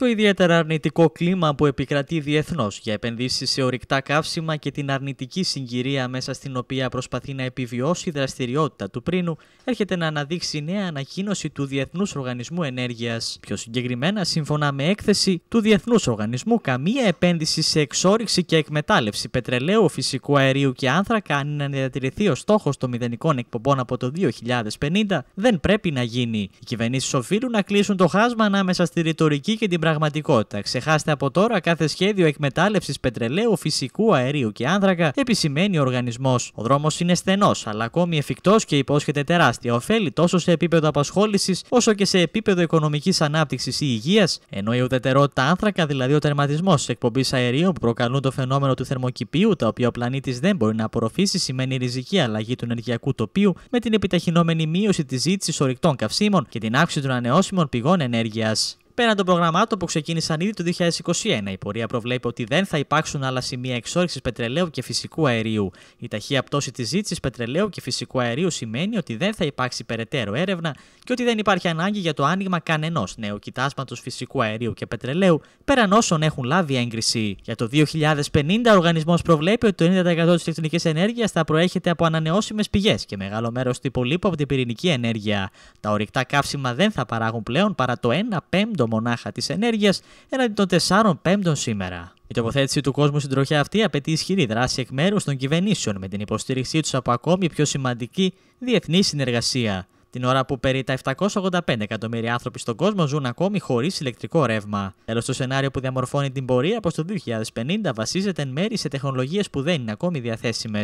Το ιδιαίτερα αρνητικό κλίμα που επικρατεί διεθνώς για επενδύσεις σε ορυκτά καύσιμα και την αρνητική συγκυρία μέσα στην οποία προσπαθεί να επιβιώσει η δραστηριότητα του πρίνου, έρχεται να αναδείξει νέα ανακοίνωση του Διεθνούς Οργανισμού Ενέργειας. Πιο συγκεκριμένα, σύμφωνα με έκθεση του Διεθνούς Οργανισμού, καμία επένδυση σε εξόριξη και εκμετάλλευση πετρελαίου, φυσικού αερίου και άνθρακα, αν να διατηρηθεί ο στόχος των μηδενικών εκπομπών από το 2050, δεν πρέπει να γίνει. Οι κυβερνήσεις οφείλουν να κλείσουν το χάσμα ανάμεσα στη ρητορική και την πραγματικότητα. Ξεχάστε από τώρα κάθε σχέδιο εκμετάλλευσης πετρελαίου, φυσικού αερίου και άνθρακα, επισημαίνει ο οργανισμός. Ο δρόμος είναι στενός, αλλά ακόμη εφικτός και υπόσχεται τεράστια ωφέλη τόσο σε επίπεδο απασχόλησης όσο και σε επίπεδο οικονομικής ανάπτυξης ή υγείας, ενώ η ουδετερότητα άνθρακα, δηλαδή ο τερματισμός της εκπομπής αερίων που προκαλούν το φαινόμενο του θερμοκηπίου, τα οποία ο πλανήτης δεν μπορεί να απορροφήσει, σημαίνει ριζική αλλαγή του ενεργειακού τοπίου με την επιταχυνόμενη μείωση της ζήτησης ορυκτών καυσίμων και την αύξηση των ανεώσιμων πηγών ενέργειας. Πέραν των προγραμμάτων που ξεκίνησαν ήδη το 2021, η πορεία προβλέπει ότι δεν θα υπάρξουν άλλα σημεία εξόριξης πετρελαίου και φυσικού αερίου. Η ταχεία πτώση της ζήτησης πετρελαίου και φυσικού αερίου σημαίνει ότι δεν θα υπάρξει περαιτέρω έρευνα και ότι δεν υπάρχει ανάγκη για το άνοιγμα κανενός νέου κοιτάσματος φυσικού αερίου και πετρελαίου πέραν όσων έχουν λάβει έγκριση. Για το 2050, ο οργανισμός προβλέπει ότι το 90% τη τεχνική ενέργειας θα προέρχεται από ανανεώσιμες πηγές και μεγάλο μέρος του υπολείπου από την πυρηνική ενέργεια. Τα ορυκτά καύσιμα δεν θα παράγουν πλέον παρά το 1 πέμπτο μονάχα της ενέργειας έναντι των 4 πέμπτων σήμερα. Η τοποθέτηση του κόσμου στην τροχιά αυτή απαιτεί ισχυρή δράση εκ μέρους των κυβερνήσεων με την υποστήριξή τους από ακόμη πιο σημαντική διεθνή συνεργασία. Την ώρα που περί τα 785 εκατομμύρια άνθρωποι στον κόσμο ζουν ακόμη χωρίς ηλεκτρικό ρεύμα. Τέλος, το σενάριο που διαμορφώνει την πορεία προς το 2050 βασίζεται εν μέρη σε τεχνολογίες που δεν είναι ακόμη διαθέσιμες.